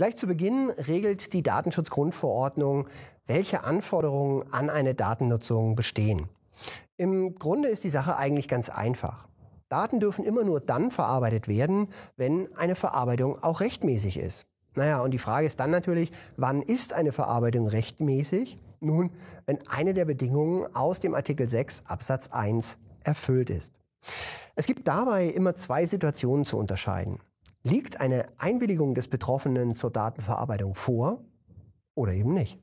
Gleich zu Beginn regelt die Datenschutzgrundverordnung, welche Anforderungen an eine Datennutzung bestehen. Im Grunde ist die Sache eigentlich ganz einfach. Daten dürfen immer nur dann verarbeitet werden, wenn eine Verarbeitung auch rechtmäßig ist. Naja, und die Frage ist dann natürlich, wann ist eine Verarbeitung rechtmäßig? Nun, wenn eine der Bedingungen aus dem Artikel 6 Absatz 1 erfüllt ist. Es gibt dabei immer zwei Situationen zu unterscheiden. Liegt eine Einwilligung des Betroffenen zur Datenverarbeitung vor oder eben nicht?